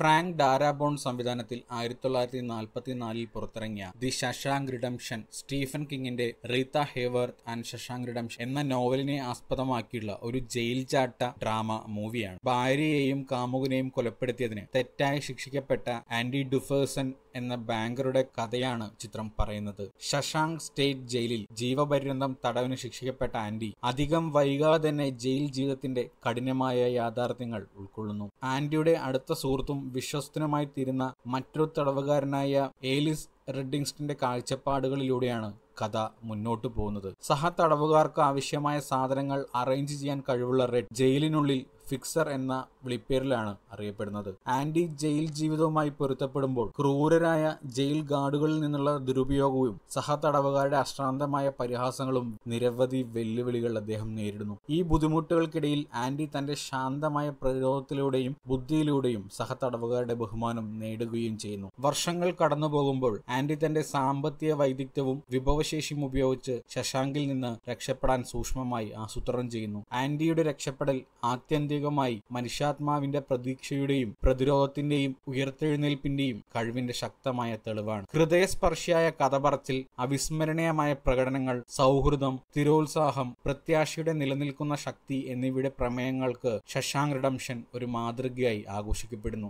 Frank ഡാരാബോൺ സംവിധാനത്തിൽ ആയിരത്തി തൊള്ളായിരത്തി നാൽപ്പത്തി നാലിൽ പുറത്തിറങ്ങിയ ദി ശശാങ്ക് റിഡംഷൻ സ്റ്റീഫൻ കിങ്ങിന്റെ Rita Hayworth and Shawshank Redemption എന്ന നോവലിനെ ആസ്പദമാക്കിയുള്ള ഒരു ജയിൽ ചാട്ട ഡ്രാമ മൂവിയാണ് ഭാര്യയെയും കാമുകനെയും കൊലപ്പെടുത്തിയതിന് തെറ്റായി ശിക്ഷിക്കപ്പെട്ട ആൻഡി ഡുഫേഴ്സൺ എന്ന ബാങ്കറുടെ കഥയാണ് ചിത്രം പറയുന്നത് ശശാങ്ക് സ്റ്റേറ്റ് ജയിലിൽ ജീവപര്യന്തം തടവിന് ശിക്ഷിക്കപ്പെട്ട ആന്റി അധികം വൈകാതെ തന്നെ ജയിൽ ജീവിതത്തിന്റെ കഠിനമായ യാഥാർത്ഥ്യങ്ങൾ ഉൾക്കൊള്ളുന്നു ആന്റിയുടെ അടുത്ത സുഹൃത്തും വിശ്വസ്തനുമായി തീരുന്ന മറ്റൊരു തടവുകാരനായ ഏലിസ് റെഡിങ്സ്റ്റിന്റെ കാഴ്ചപ്പാടുകളിലൂടെയാണ് കഥ മുന്നോട്ടു പോകുന്നത് സഹ തടവുകാർക്ക് ആവശ്യമായ സാധനങ്ങൾ അറേഞ്ച് ചെയ്യാൻ കഴിവുള്ള റെഡ് ജയിലിനുള്ളിൽ ഫിക്സർ എന്ന വിളിപ്പേരിലാണ് അറിയപ്പെടുന്നത് ആന്റി ജയിൽ ജീവിതവുമായി പൊരുത്തപ്പെടുമ്പോൾ ക്രൂരരായ ജയിൽ ഗാർഡുകളിൽ നിന്നുള്ള ദുരുപയോഗവും സഹതടവുകാരുടെ അശ്രാന്തമായ പരിഹാസങ്ങളും നിരവധി വെല്ലുവിളികൾ അദ്ദേഹം നേരിടുന്നു ഈ ബുദ്ധിമുട്ടുകൾക്കിടയിൽ ആന്റി തന്റെ ശാന്തമായ പ്രതിരോധത്തിലൂടെയും ബുദ്ധിയിലൂടെയും സഹതടവുകാരുടെ ബഹുമാനം നേടുകയും ചെയ്യുന്നു വർഷങ്ങൾ കടന്നു പോകുമ്പോൾ ആന്റി തന്റെ സാമ്പത്തിക വൈദഗ്ധ്യവും വിഭവശേഷിയും ഉപയോഗിച്ച് ശശാങ്കിൽ നിന്ന് രക്ഷപ്പെടാൻ സൂക്ഷ്മമായി ആസൂത്രണം ചെയ്യുന്നു ആന്റിയുടെ രക്ഷപ്പെടൽ ആത്യന്തിക ആത്യന്തികമായി മനുഷ്യാത്മാവിന്റെ പ്രതീക്ഷയുടെയും പ്രതിരോധത്തിന്റെയും ഉയർത്തെഴുന്നേൽപ്പിന്റെയും കഴിവിന്റെ ശക്തമായ തെളിവാണ് ഹൃദയസ്പർശിയായ കഥ പറച്ചിൽ അവിസ്മരണീയമായ പ്രകടനങ്ങൾ സൗഹൃദം സ്ഥിരോത്സാഹം പ്രത്യാശയുടെ നിലനിൽക്കുന്ന ശക്തി എന്നിവയുടെ പ്രമേയങ്ങൾക്ക് ശശാങ്ക് റിഡംഷൻ ഒരു മാതൃകയായി ആഘോഷിക്കപ്പെടുന്നു